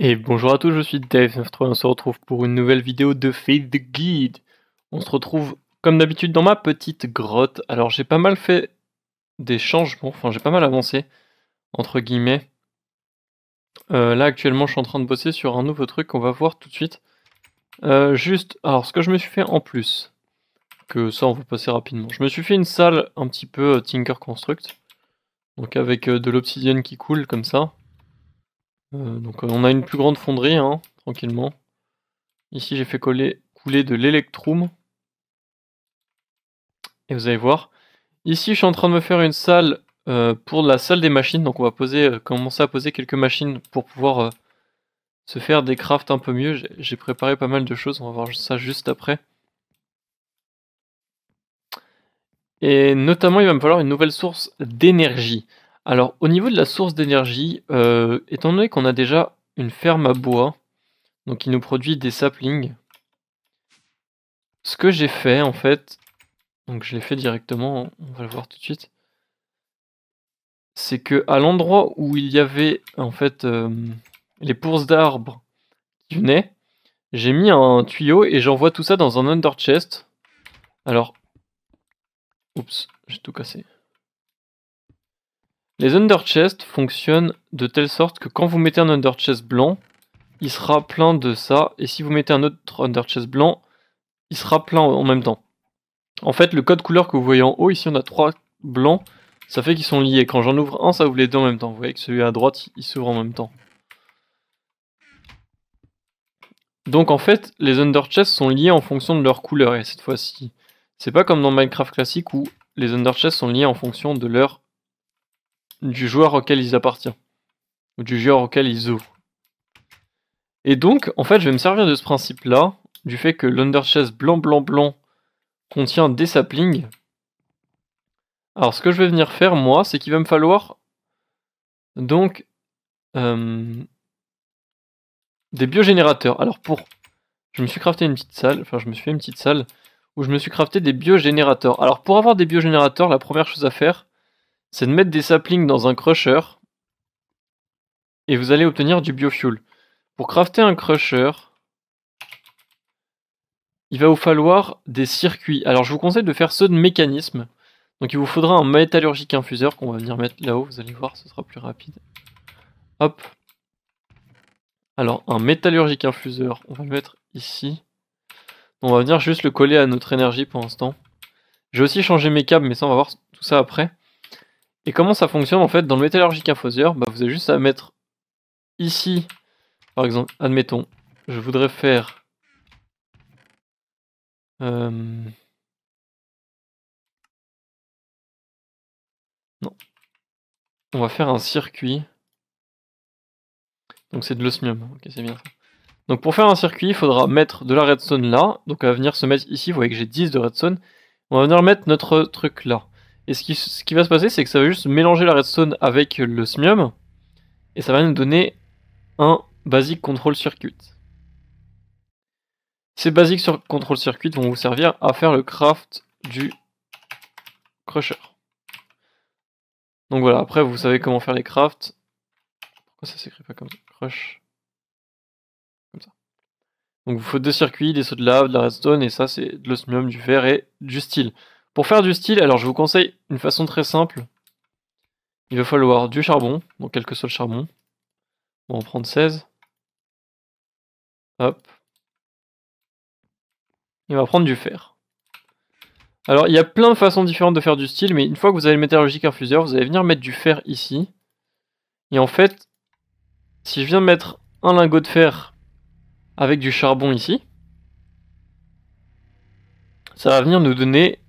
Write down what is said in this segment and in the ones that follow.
Et bonjour à tous, je suis Dave93 et on se retrouve pour une nouvelle vidéo de Faith the Guide. On se retrouve comme d'habitude dans ma petite grotte. Alors j'ai pas mal fait des changements, enfin j'ai pas mal avancé, entre guillemets. Euh, là actuellement je suis en train de bosser sur un nouveau truc qu'on va voir tout de suite. Euh, juste, alors ce que je me suis fait en plus, que ça on va passer rapidement. Je me suis fait une salle un petit peu euh, Tinker Construct, donc avec de l'obsidienne qui coule comme ça. Euh, donc euh, on a une plus grande fonderie, hein, tranquillement. Ici j'ai fait couler de l'électrum. Et vous allez voir. Ici je suis en train de me faire une salle euh, pour la salle des machines. Donc on va commencer à poser quelques machines pour pouvoir se faire des crafts un peu mieux. J'ai préparé pas mal de choses, on va voir ça juste après. Et notamment il va me falloir une nouvelle source d'énergie. Alors, au niveau de la source d'énergie, euh, étant donné qu'on a déjà une ferme à bois, donc qui nous produit des saplings, ce que j'ai fait en fait, donc je l'ai fait directement, on va le voir tout de suite, c'est que à l'endroit où il y avait en fait euh, les pourses d'arbres qui venaient, j'ai mis un tuyau et j'envoie tout ça dans un under chest. Alors, oups, j'ai tout cassé. Les underchest fonctionnent de telle sorte que quand vous mettez un underchest blanc, il sera plein de ça, et si vous mettez un autre underchest blanc, il sera plein en même temps. En fait, le code couleur que vous voyez en haut, ici on a trois blancs, ça fait qu'ils sont liés. Quand j'en ouvre un, ça ouvre les deux en même temps. Vous voyez que celui à droite, il s'ouvre en même temps. Donc en fait, les underchests sont liés en fonction de leur couleur, et cette fois-ci. C'est pas comme dans Minecraft classique où les underchests sont liés en fonction de leur du joueur auquel ils appartiennent, ou du joueur auquel ils ouvrent. Et donc, en fait, je vais me servir de ce principe-là, du fait que l'underchest blanc blanc blanc contient des saplings. Alors, ce que je vais venir faire, moi, c'est qu'il va me falloir donc euh, des biogénérateurs. Alors, pour. Je me suis crafté une petite salle, enfin, je me suis fait une petite salle où je me suis crafté des biogénérateurs. Alors, pour avoir des biogénérateurs, la première chose à faire, c'est de mettre des saplings dans un crusher et vous allez obtenir du biofuel. Pour crafter un crusher, il va vous falloir des circuits. Alors je vous conseille de faire ceux de mécanisme. Donc il vous faudra un métallurgique infuseur qu'on va venir mettre là-haut, vous allez voir, ce sera plus rapide. Hop. Alors un métallurgique infuseur, on va le mettre ici. On va venir juste le coller à notre énergie pour l'instant. J'ai aussi changé mes câbles, mais ça on va voir tout ça après. Et comment ça fonctionne en fait dans le métallurgique infoseur bah, Vous avez juste à mettre ici, par exemple, admettons, je voudrais faire... Euh, non. On va faire un circuit. Donc c'est de l'osmium. Ok, c'est bien Donc pour faire un circuit, il faudra mettre de la redstone là. Donc à va venir se mettre ici. Vous voyez que j'ai 10 de redstone. On va venir mettre notre truc là. Et ce qui, va se passer, c'est que ça va juste mélanger la redstone avec le smium. Et ça va nous donner un basic control circuit. Ces basic control circuit vont vous servir à faire le craft du crusher. Donc voilà, après vous savez comment faire les crafts. Pourquoi ça s'écrit pas comme ça Crush. Comme ça. Donc vous faites deux circuits, des sauts de lave, de la redstone, et ça c'est de l'osmium, du verre et du style. Pour faire du style, alors je vous conseille une façon très simple. Il va falloir du charbon, donc quelques sols charbon. On va en prendre 16. Hop. Il va prendre du fer. Alors il y a plein de façons différentes de faire du style, mais une fois que vous avez le métallurgique infuseur, vous allez venir mettre du fer ici. Et en fait, si je viens mettre un lingot de fer avec du charbon ici, ça va venir nous donner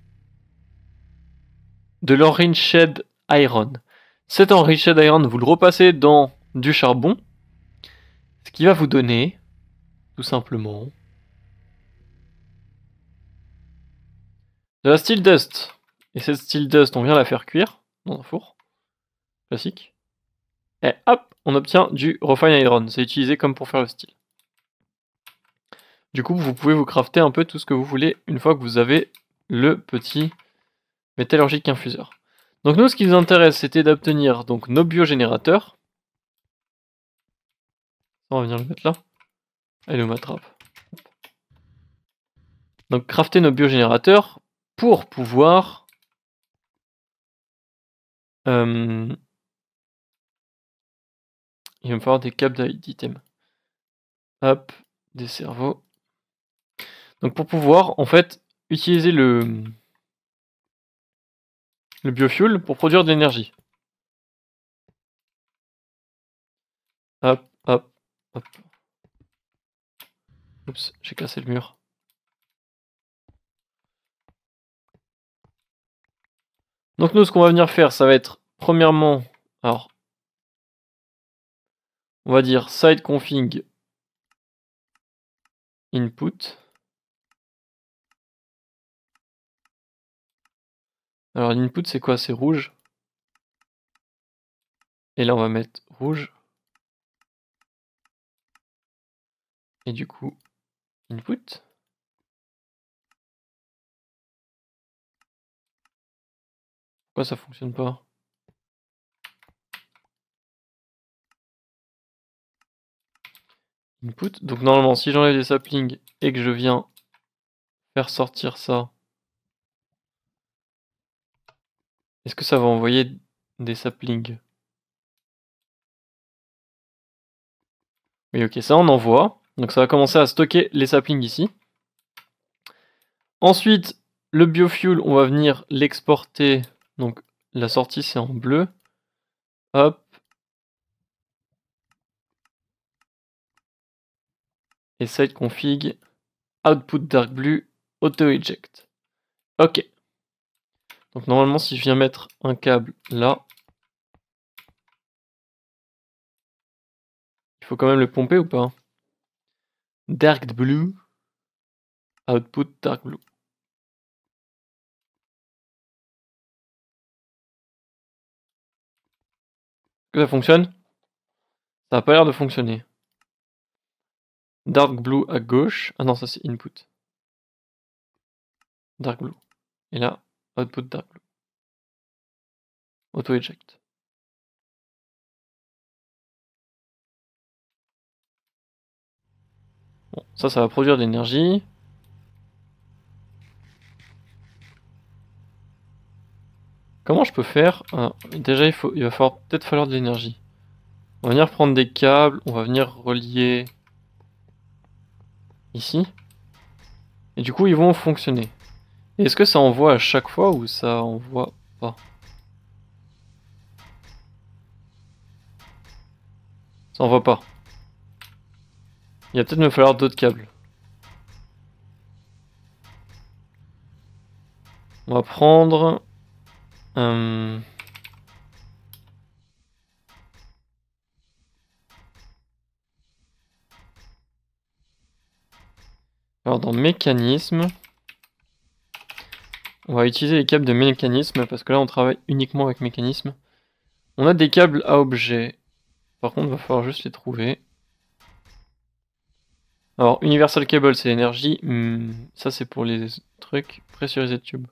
de l'enriched iron. Cet enriched iron, vous le repassez dans du charbon, ce qui va vous donner, tout simplement, de la steel dust. Et cette steel dust, on vient la faire cuire dans un four classique. Et hop, on obtient du refine iron. C'est utilisé comme pour faire le steel. Du coup, vous pouvez vous crafter un peu tout ce que vous voulez une fois que vous avez le petit métallurgique infuseur. Donc nous, ce qui nous intéresse, c'était d'obtenir donc nos biogénérateurs. On va venir le mettre là. Elle le m'attrape. Donc crafter nos biogénérateurs pour pouvoir euh, il va me falloir des câbles d'items. Hop, des cerveaux. Donc pour pouvoir en fait utiliser le le biofuel, pour produire de l'énergie. Hop, hop, hop. Oups, j'ai cassé le mur. Donc nous, ce qu'on va venir faire, ça va être, premièrement, alors, on va dire side config input. Alors l'input c'est quoi C'est rouge. Et là on va mettre rouge. Et du coup, input. Pourquoi ça fonctionne pas Input. Donc normalement si j'enlève des saplings et que je viens faire sortir ça Est-ce que ça va envoyer des saplings Oui, ok, ça on envoie. Donc ça va commencer à stocker les saplings ici. Ensuite, le biofuel, on va venir l'exporter. Donc la sortie c'est en bleu. Hop. Et site config, output dark blue, auto eject. Ok. Donc normalement, si je viens mettre un câble là, il faut quand même le pomper ou pas Dark blue. Output dark blue. Que ça fonctionne Ça n'a pas l'air de fonctionner. Dark blue à gauche. Ah non, ça c'est input. Dark blue. Et là, Output de Auto-eject. Bon, ça, ça va produire de l'énergie. Comment je peux faire Déjà, il, faut, il va peut-être falloir de l'énergie. On va venir prendre des câbles, on va venir relier ici. Et du coup, ils vont fonctionner. Est-ce que ça envoie à chaque fois ou ça envoie pas Ça envoie pas. Il va peut-être me falloir d'autres câbles. On va prendre... Euh, alors dans mécanisme... On va utiliser les câbles de mécanisme parce que là on travaille uniquement avec mécanisme. On a des câbles à objet. Par contre, il va falloir juste les trouver. Alors, Universal Cable, c'est l'énergie. Hmm, ça, c'est pour les trucs pressurisés de tube.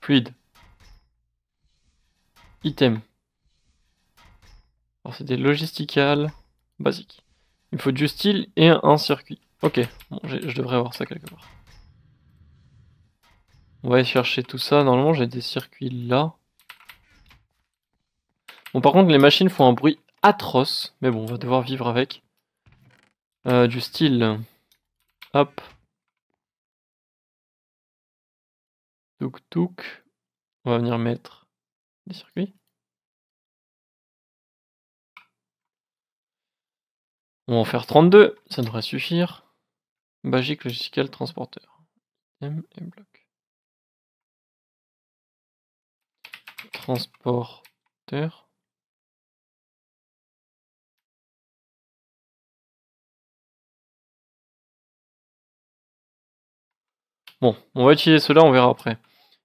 Fluide. Item. Alors, c'est des logisticales basiques. Il faut du style et un circuit. Ok, je devrais avoir ça quelque part. On va aller chercher tout ça. Normalement, j'ai des circuits là. Bon, par contre, les machines font un bruit atroce. Mais bon, on va devoir vivre avec. Euh, du style. Hop. Touk touk. On va venir mettre des circuits. On va en faire 32. Ça devrait suffire. Magic logiciel transporteur. M et bloc. transporteur Bon, on va utiliser cela, on verra après.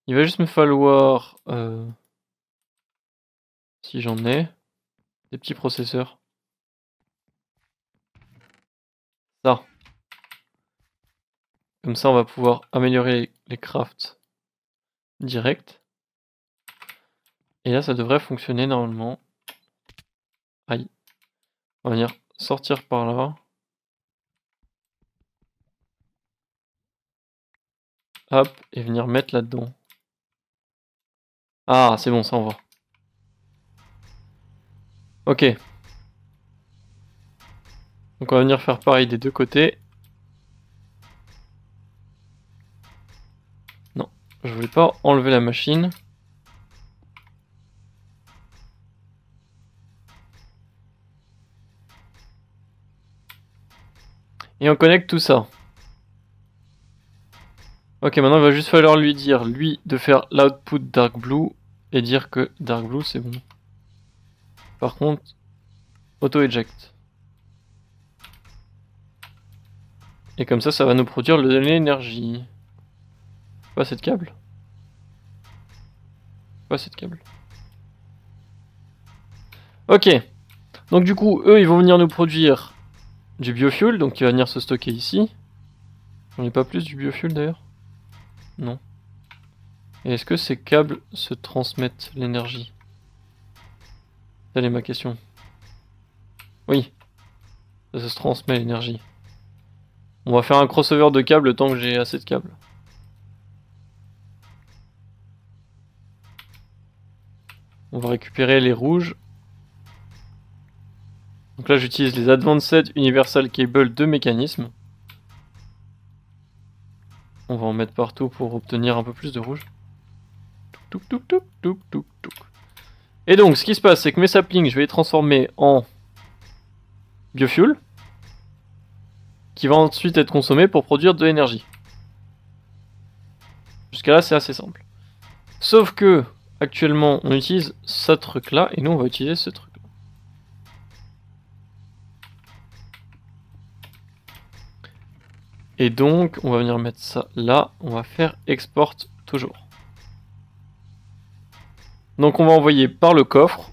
Il va juste me falloir, euh, si j'en ai, des petits processeurs. Ça. Comme ça, on va pouvoir améliorer les crafts direct et là, ça devrait fonctionner normalement. Aïe. On va venir sortir par là. Hop, et venir mettre là-dedans. Ah, c'est bon, ça on va. Ok. Donc on va venir faire pareil des deux côtés. Non, je voulais pas enlever la machine. Et on connecte tout ça. Ok, maintenant il va juste falloir lui dire, lui, de faire l'output dark blue et dire que dark blue c'est bon. Par contre, auto eject. Et comme ça, ça va nous produire de l'énergie. Pas cette câble. Pas cette câble. Ok. Donc du coup, eux, ils vont venir nous produire du biofuel, donc qui va venir se stocker ici. On n'est pas plus du biofuel d'ailleurs Non. Et est-ce que ces câbles se transmettent l'énergie Telle est ma question. Oui. ça se transmet l'énergie. On va faire un crossover de câbles tant que j'ai assez de câbles. On va récupérer les rouges. Donc là j'utilise les Advanced Universal Cable de mécanisme. On va en mettre partout pour obtenir un peu plus de rouge. Et donc ce qui se passe c'est que mes saplings je vais les transformer en biofuel qui va ensuite être consommé pour produire de l'énergie. Jusqu'à là c'est assez simple. Sauf que actuellement on utilise ce truc là et nous on va utiliser ce truc. Et donc, on va venir mettre ça là. On va faire export toujours. Donc on va envoyer par le coffre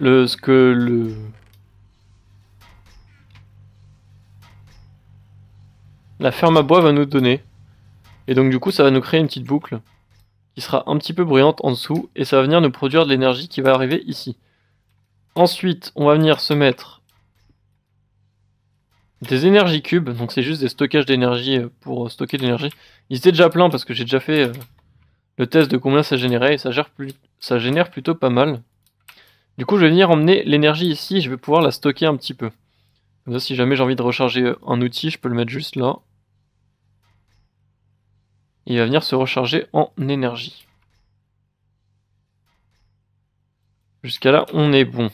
le, ce que le... La ferme à bois va nous donner. Et donc du coup, ça va nous créer une petite boucle qui sera un petit peu bruyante en dessous et ça va venir nous produire de l'énergie qui va arriver ici. Ensuite, on va venir se mettre des énergies cubes, donc c'est juste des stockages d'énergie euh, pour euh, stocker de l'énergie. Ils étaient déjà pleins parce que j'ai déjà fait euh, le test de combien ça générait et ça, gère plus, ça génère plutôt pas mal. Du coup, je vais venir emmener l'énergie ici, je vais pouvoir la stocker un petit peu. si jamais j'ai envie de recharger un outil, je peux le mettre juste là. il va venir se recharger en énergie. Jusqu'à là, on est bon.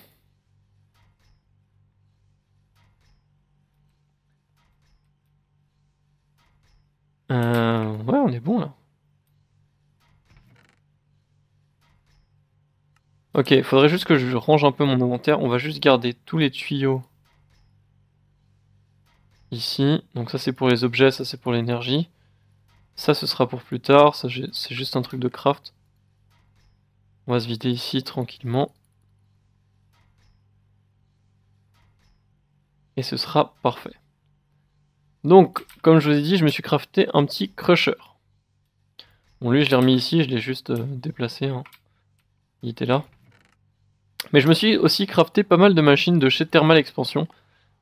Euh, ouais, on est bon là. Ok, faudrait juste que je range un peu mon inventaire. On va juste garder tous les tuyaux ici. Donc ça c'est pour les objets, ça c'est pour l'énergie. Ça ce sera pour plus tard, ça c'est juste un truc de craft. On va se vider ici tranquillement. Et ce sera parfait. Donc, comme je vous ai dit, je me suis crafté un petit crusher. Bon, lui, je l'ai remis ici, je l'ai juste euh, déplacé. Hein. Il était là. Mais je me suis aussi crafté pas mal de machines de chez Thermal Expansion.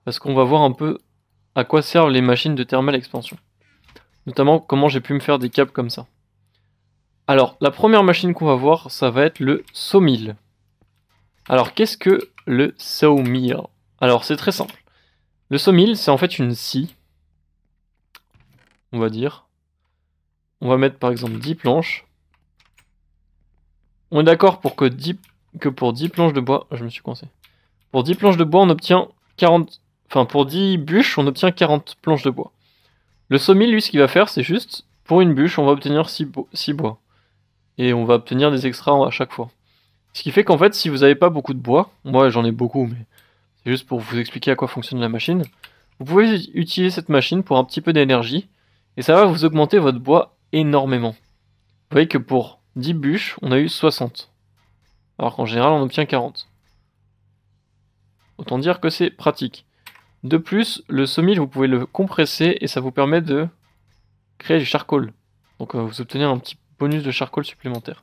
Parce qu'on va voir un peu à quoi servent les machines de Thermal Expansion. Notamment comment j'ai pu me faire des câbles comme ça. Alors, la première machine qu'on va voir, ça va être le sawmill. Alors, qu'est-ce que le sawmill Alors, c'est très simple. Le sawmill, c'est en fait une scie on va dire. On va mettre par exemple 10 planches. On est d'accord pour que, que pour 10 planches de bois, ah, je me suis coincé. Pour 10 planches de bois, on obtient 40 enfin pour 10 bûches, on obtient 40 planches de bois. Le sommier, lui, ce qu'il va faire, c'est juste, pour une bûche, on va obtenir 6, bois. Et on va obtenir des extras à chaque fois. Ce qui fait qu'en fait, si vous n'avez pas beaucoup de bois, moi j'en ai beaucoup, mais c'est juste pour vous expliquer à quoi fonctionne la machine, vous pouvez utiliser cette machine pour un petit peu d'énergie, et ça va vous augmenter votre bois énormément. Vous voyez que pour 10 bûches, on a eu 60. Alors qu'en général, on obtient 40. Autant dire que c'est pratique. De plus, le sommeil, vous pouvez le compresser et ça vous permet de créer du charcoal. Donc euh, vous obtenez un petit bonus de charcoal supplémentaire.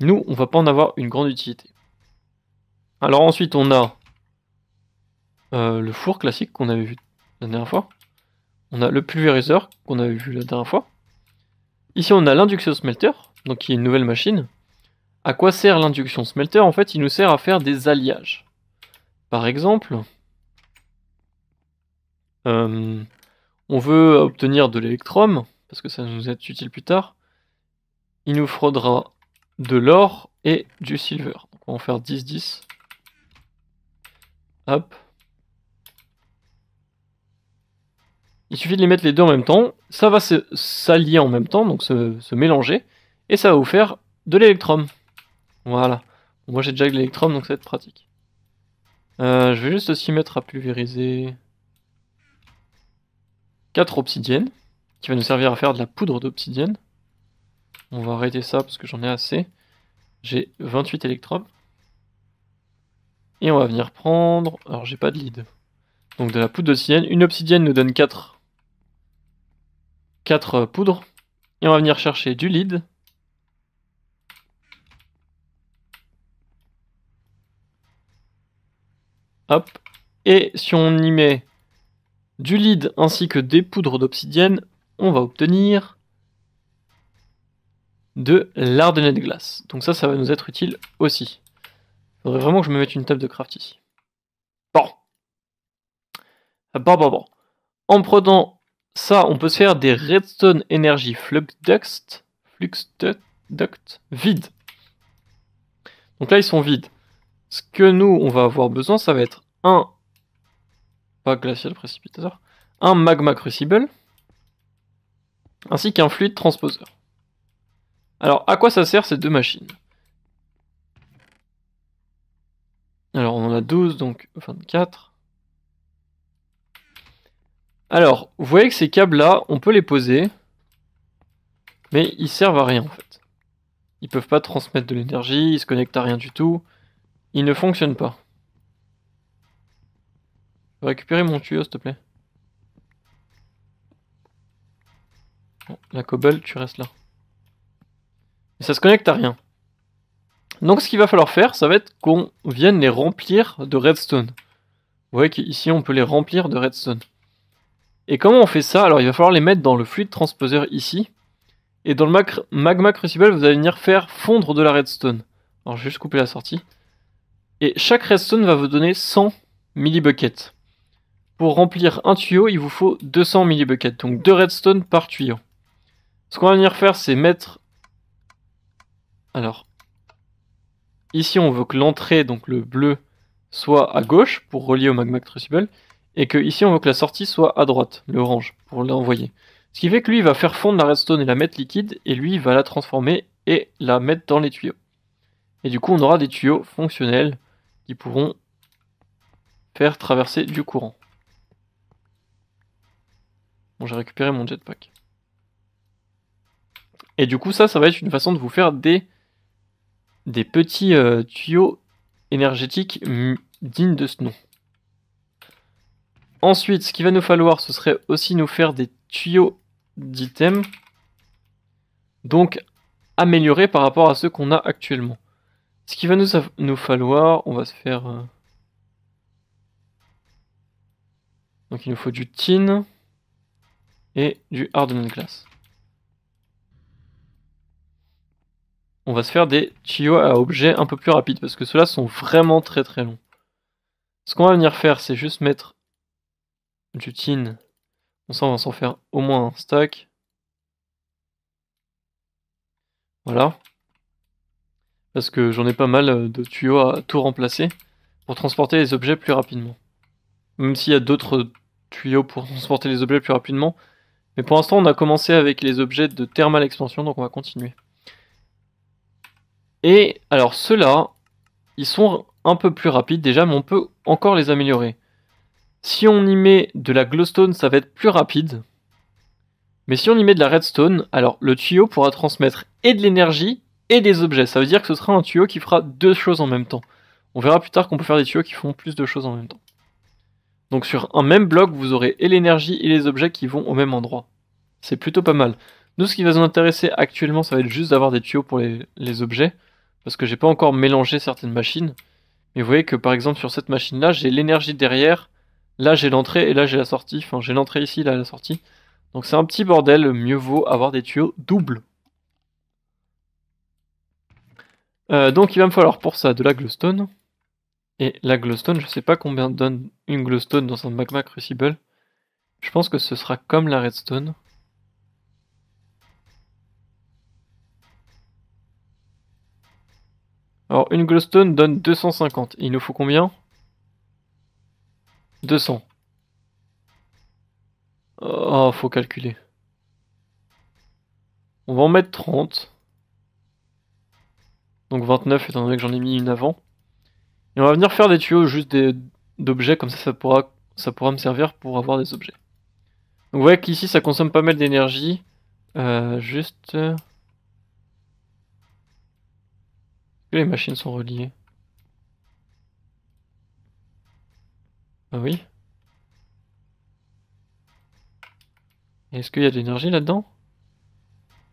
Nous, on va pas en avoir une grande utilité. Alors ensuite, on a euh, le four classique qu'on avait vu la dernière fois on a le pulvériseur qu'on avait vu la dernière fois. Ici, on a l'induction smelter, donc qui est une nouvelle machine. À quoi sert l'induction smelter En fait, il nous sert à faire des alliages. Par exemple, euh, on veut obtenir de l'électrum, parce que ça nous est utile plus tard. Il nous faudra de l'or et du silver. on va en faire 10-10. Hop. Il suffit de les mettre les deux en même temps, ça va s'allier en même temps, donc se, mélanger, et ça va vous faire de l'électrum. Voilà. moi j'ai déjà de l'électrum, donc ça va être pratique. Euh, je vais juste aussi mettre à pulvériser 4 obsidiennes, qui va nous servir à faire de la poudre d'obsidienne. On va arrêter ça parce que j'en ai assez. J'ai 28 électromes. Et on va venir prendre... Alors j'ai pas de lead. Donc de la poudre d'obsidienne. Une obsidienne nous donne 4 poudres. Et on va venir chercher du lead. Hop. Et si on y met du lead ainsi que des poudres d'obsidienne, on va obtenir de l'ardenette de glace. Donc ça, ça va nous être utile aussi. Il faudrait vraiment que je me mette une table de craft ici. Bon. Bon, bon, bon. En prenant ça, on peut se faire des Redstone Energy Flux Duct, Flux Duct, Vide. Donc là, ils sont vides. Ce que nous, on va avoir besoin, ça va être un... Pas glacial précipitateur. Un magma crucible. Ainsi qu'un fluide transposeur. Alors, à quoi ça sert ces deux machines Alors, on en a 12, donc 24. Alors, vous voyez que ces câbles-là, on peut les poser, mais ils servent à rien en fait. Ils peuvent pas transmettre de l'énergie, ils se connectent à rien du tout, ils ne fonctionnent pas. Je récupérer mon tuyau s'il te plaît. la cobble, tu restes là. Et ça se connecte à rien. Donc ce qu'il va falloir faire, ça va être qu'on vienne les remplir de redstone. Vous voyez qu'ici on peut les remplir de redstone. Et comment on fait ça Alors il va falloir les mettre dans le fluide transposeur ici. Et dans le magma crucible, vous allez venir faire fondre de la redstone. Alors je vais juste couper la sortie. Et chaque redstone va vous donner 100 millibuckets. Pour remplir un tuyau, il vous faut 200 millibuckets, donc 2 redstone par tuyau. Ce qu'on va venir faire, c'est mettre... Alors, ici on veut que l'entrée, donc le bleu, soit à gauche pour relier au magma crucible et que ici on veut que la sortie soit à droite, le orange, pour l'envoyer. Ce qui fait que lui il va faire fondre la redstone et la mettre liquide, et lui il va la transformer et la mettre dans les tuyaux. Et du coup on aura des tuyaux fonctionnels qui pourront faire traverser du courant. Bon j'ai récupéré mon jetpack. Et du coup ça, ça va être une façon de vous faire des, des petits euh, tuyaux énergétiques mm, dignes de ce nom. Ensuite, ce qu'il va nous falloir, ce serait aussi nous faire des tuyaux d'items. Donc, améliorés par rapport à ceux qu'on a actuellement. Ce qu'il va nous, nous falloir, on va se faire... Euh, donc il nous faut du tin et du hardened glass. On va se faire des tuyaux à objets un peu plus rapides parce que ceux-là sont vraiment très très longs. Ce qu'on va venir faire, c'est juste mettre du tin. ça, on va s'en faire au moins un stack. Voilà. Parce que j'en ai pas mal euh, de tuyaux à tout remplacer pour transporter les objets plus rapidement. Même s'il y a d'autres tuyaux pour transporter les objets plus rapidement. Mais pour l'instant, on a commencé avec les objets de thermal expansion, donc on va continuer. Et alors ceux-là, ils sont un peu plus rapides déjà, mais on peut encore les améliorer. Si on y met de la glowstone, ça va être plus rapide. Mais si on y met de la redstone, alors le tuyau pourra transmettre et de l'énergie et des objets. Ça veut dire que ce sera un tuyau qui fera deux choses en même temps. On verra plus tard qu'on peut faire des tuyaux qui font plus de choses en même temps. Donc sur un même bloc, vous aurez et l'énergie et les objets qui vont au même endroit. C'est plutôt pas mal. Nous, ce qui va nous intéresser actuellement, ça va être juste d'avoir des tuyaux pour les, objets. Parce que j'ai pas encore mélangé certaines machines. Mais vous voyez que par exemple sur cette machine-là, j'ai l'énergie derrière Là, j'ai l'entrée et là, j'ai la sortie. Enfin, j'ai l'entrée ici, là, la sortie. Donc c'est un petit bordel, mieux vaut avoir des tuyaux doubles. Euh, donc il va me falloir pour ça de la glowstone. Et la glowstone, je sais pas combien donne une glowstone dans un magma crucible. Je pense que ce sera comme la redstone. Alors une glowstone donne 250. il nous faut combien 200. Oh, faut calculer. On va en mettre 30. Donc 29, étant donné que j'en ai mis une avant. Et on va venir faire des tuyaux juste d'objets, comme ça ça pourra, ça pourra me servir pour avoir des objets. Donc vous voyez qu'ici ça consomme pas mal d'énergie. Euh, juste... Euh, les machines sont reliées. Ah oui Est-ce qu'il y a de l'énergie là-dedans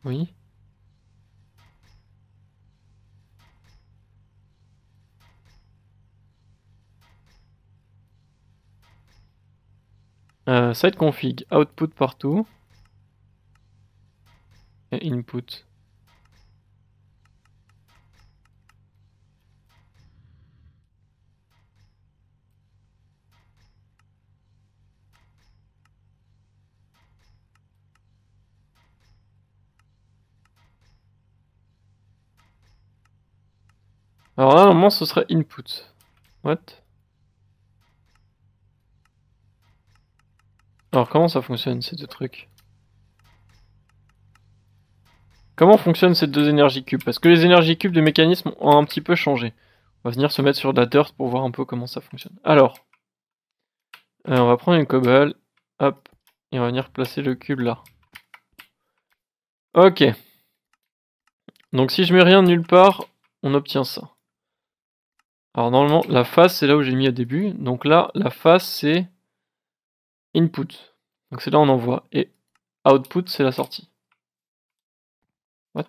Oui. Euh, site config, output partout. Et input. Alors là, normalement, ce serait input. What Alors comment ça fonctionne ces deux trucs Comment fonctionnent ces deux énergies cubes Parce que les énergies cubes de mécanisme ont un petit peu changé. On va venir se mettre sur la dirt pour voir un peu comment ça fonctionne. Alors, euh, on va prendre une cobble, hop, et on va venir placer le cube là. Ok. Donc si je mets rien nulle part, on obtient ça. Alors normalement, la face, c'est là où j'ai mis au début. Donc là, la face, c'est input. Donc c'est là on envoie. Et output, c'est la sortie. What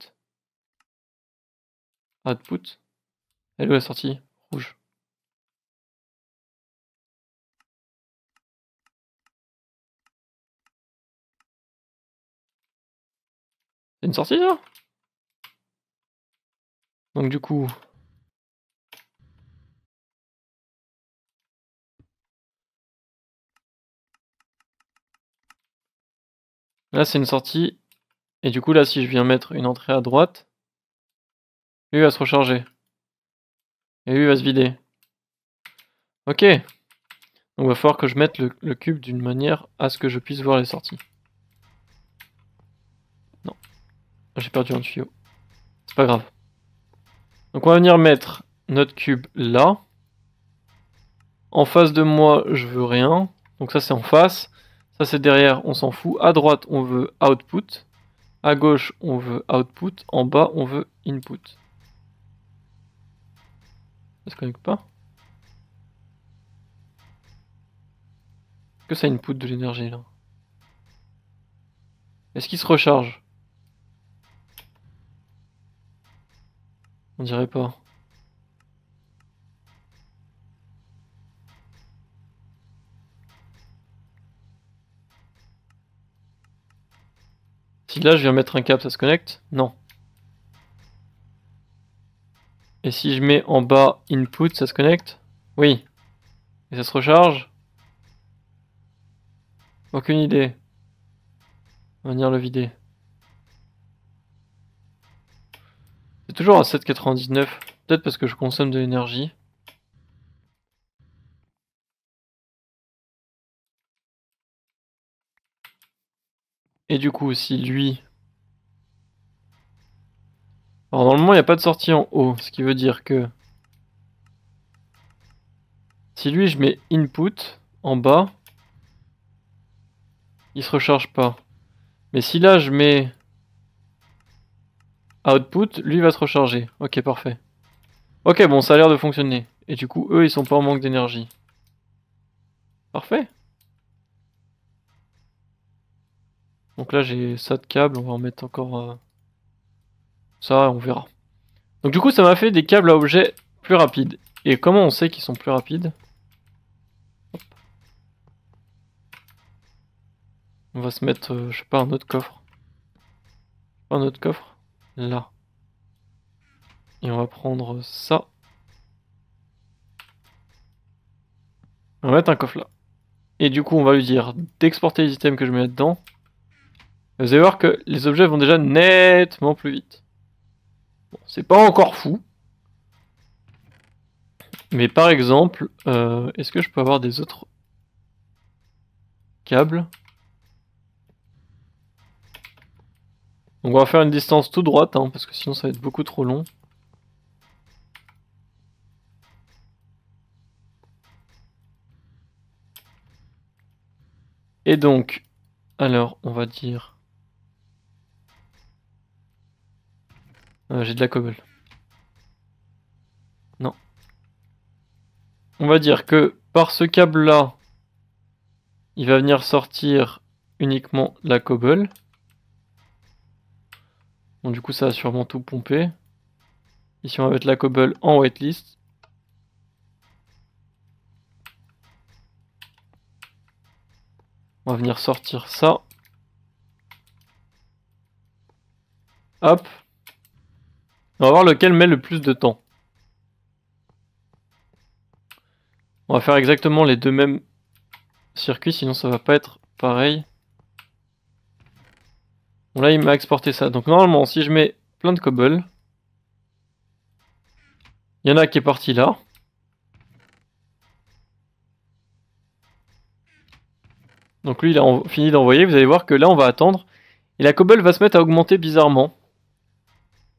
Output. Elle est où la sortie Rouge. C'est une sortie, là Donc du coup, Là, c'est une sortie. Et du coup, là, si je viens mettre une entrée à droite, lui va se recharger. Et lui va se vider. Ok. Donc, il va falloir que je mette le, cube d'une manière à ce que je puisse voir les sorties. Non. J'ai perdu un tuyau. C'est pas grave. Donc, on va venir mettre notre cube là. En face de moi, je veux rien. Donc ça, c'est en face. Ça c'est derrière, on s'en fout. À droite, on veut output. À gauche, on veut output. En bas, on veut input. Ça se connecte pas que ça input de l'énergie là Est-ce qu'il se recharge On dirait pas. là je viens mettre un câble, ça se connecte Non. Et si je mets en bas input, ça se connecte Oui. Et ça se recharge Aucune idée. On va venir le vider. C'est toujours à 7,99. Peut-être parce que je consomme de l'énergie. Et du coup, si lui... Alors normalement, il n'y a pas de sortie en haut, ce qui veut dire que... Si lui, je mets input en bas, il se recharge pas. Mais si là, je mets output, lui va se recharger. Ok, parfait. Ok, bon, ça a l'air de fonctionner. Et du coup, eux, ils sont pas en manque d'énergie. Parfait. Donc là j'ai ça de câble, on va en mettre encore euh, ça, on verra. Donc du coup ça m'a fait des câbles à objets plus rapides. Et comment on sait qu'ils sont plus rapides On va se mettre, euh, je sais pas, un autre coffre. un autre coffre Là. Et on va prendre ça. On va mettre un coffre là. Et du coup on va lui dire d'exporter les items que je mets là-dedans vous allez voir que les objets vont déjà nettement plus vite. Bon, c'est pas encore fou. Mais par exemple, euh, est-ce que je peux avoir des autres câbles Donc on va faire une distance tout droite, hein, parce que sinon ça va être beaucoup trop long. Et donc, alors on va dire Euh, j'ai de la cobble. Non. On va dire que par ce câble-là, il va venir sortir uniquement la cobble. Bon, du coup, ça a sûrement tout pompé. Ici, on va mettre la cobble en whitelist. On va venir sortir ça. Hop. On va voir lequel met le plus de temps. On va faire exactement les deux mêmes circuits, sinon ça va pas être pareil. Bon là il m'a exporté ça. Donc normalement si je mets plein de cobble, il y en a qui est parti là. Donc lui il a fini d'envoyer, vous allez voir que là on va attendre. Et la cobble va se mettre à augmenter bizarrement.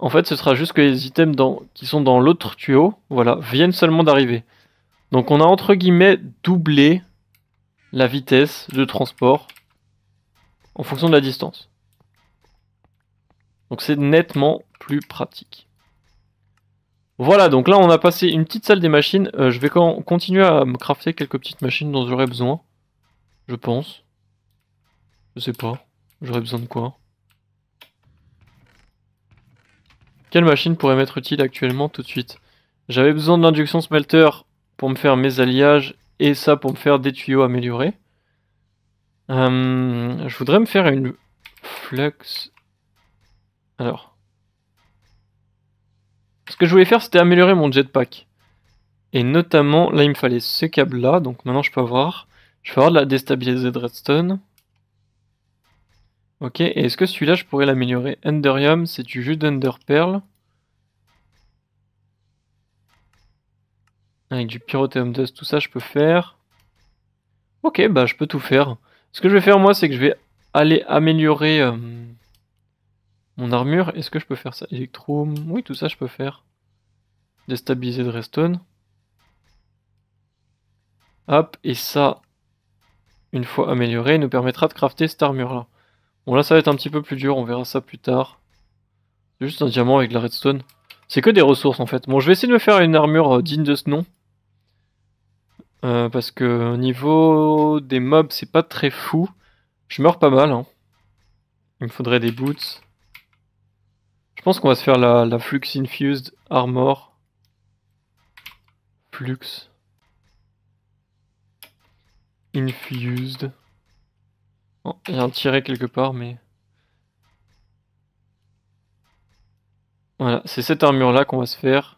En fait, ce sera juste que les items qui sont dans l'autre tuyau, voilà, viennent seulement d'arriver. Donc on a entre guillemets doublé la vitesse de transport en fonction de la distance. Donc c'est nettement plus pratique. Voilà, donc là on a passé une petite salle des machines. Euh, je vais continuer à me crafter quelques petites machines dont j'aurai besoin. Je pense. Je sais pas. J'aurai besoin de quoi Quelle machine pourrait m'être utile actuellement tout de suite J'avais besoin de l'induction smelter pour me faire mes alliages et ça pour me faire des tuyaux améliorés. Euh, je voudrais me faire une flux. Alors. Ce que je voulais faire c'était améliorer mon jetpack. Et notamment là il me fallait ce câble là, donc maintenant je peux avoir. Je peux avoir de la déstabiliser de redstone. Ok, et est-ce que celui-là, je pourrais l'améliorer Enderium, c'est du jus d'Enderpearl. Avec du Pyroteum Dust, tout ça, je peux faire. Ok, bah je peux tout faire. Ce que je vais faire, moi, c'est que je vais aller améliorer euh, mon armure. Est-ce que je peux faire ça Electrum Oui, tout ça, je peux faire. Déstabiliser de Hop, et ça, une fois amélioré, nous permettra de crafter cette armure-là. Bon là ça va être un petit peu plus dur, on verra ça plus tard. juste un diamant avec la redstone. C'est que des ressources en fait. Bon je vais essayer de me faire une armure euh, digne de ce nom. Euh, parce que niveau des mobs c'est pas très fou. Je meurs pas mal. Hein. Il me faudrait des boots. Je pense qu'on va se faire la Flux Infused Armor. Flux. Infused il y a un quelque part, mais... Voilà, c'est cette armure-là qu'on va se faire.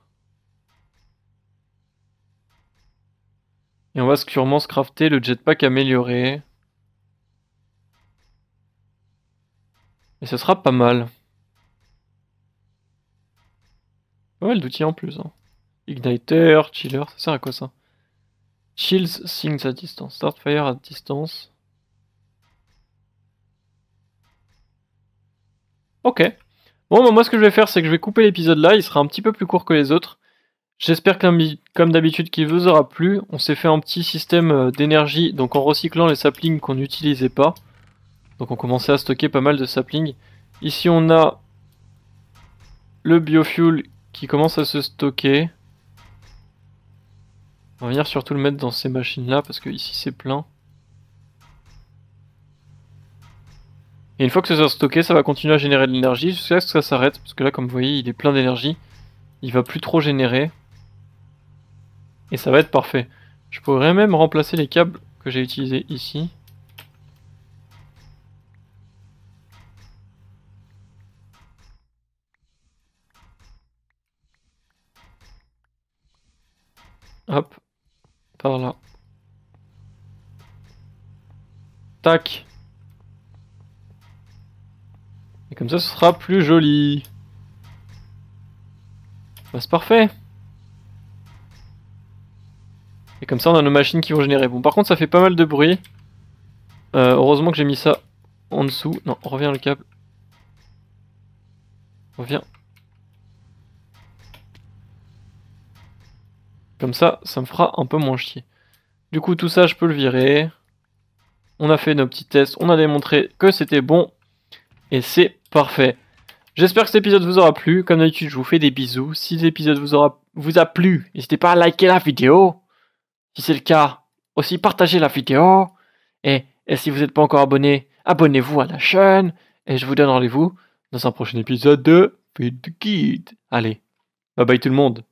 Et on va sûrement se crafter le jetpack amélioré. Et ce sera pas mal. Ouais, l'outil d'outils en plus. Hein. Igniter, chiller, ça sert à quoi ça Chills, things à distance. Start fire à distance. Ok. Bon, bah, moi, ce que je vais faire, c'est que je vais couper l'épisode là. Il sera un petit peu plus court que les autres. J'espère que, comme d'habitude, qu'il vous aura plu. On s'est fait un petit système euh, d'énergie, donc en recyclant les saplings qu'on n'utilisait pas. Donc on commençait à stocker pas mal de saplings. Ici, on a le biofuel qui commence à se stocker. On va venir surtout le mettre dans ces machines-là, parce que ici, c'est plein. Et une fois que ce sera stocké, ça va continuer à générer de l'énergie jusqu'à ce que ça s'arrête. Parce que là, comme vous voyez, il est plein d'énergie. Il va plus trop générer. Et ça va être parfait. Je pourrais même remplacer les câbles que j'ai utilisés ici. Hop, par là. Tac. Comme ça, ce sera plus joli. Bah, c'est parfait. Et comme ça, on a nos machines qui vont générer. Bon, par contre, ça fait pas mal de bruit. Euh, heureusement que j'ai mis ça en dessous. Non, reviens le câble. Reviens. Comme ça, ça me fera un peu moins chier. Du coup, tout ça, je peux le virer. On a fait nos petits tests. On a démontré que c'était bon. Et c'est parfait. J'espère que cet épisode vous aura plu. Comme d'habitude, je vous fais des bisous. Si l'épisode vous, aura, vous a plu, n'hésitez pas à liker la vidéo. Si c'est le cas, aussi partagez la vidéo. Et, si vous n'êtes pas encore abonné, abonnez-vous à la chaîne. Et je vous donne rendez-vous dans un prochain épisode de Feed Guide. Allez, bye bye tout le monde.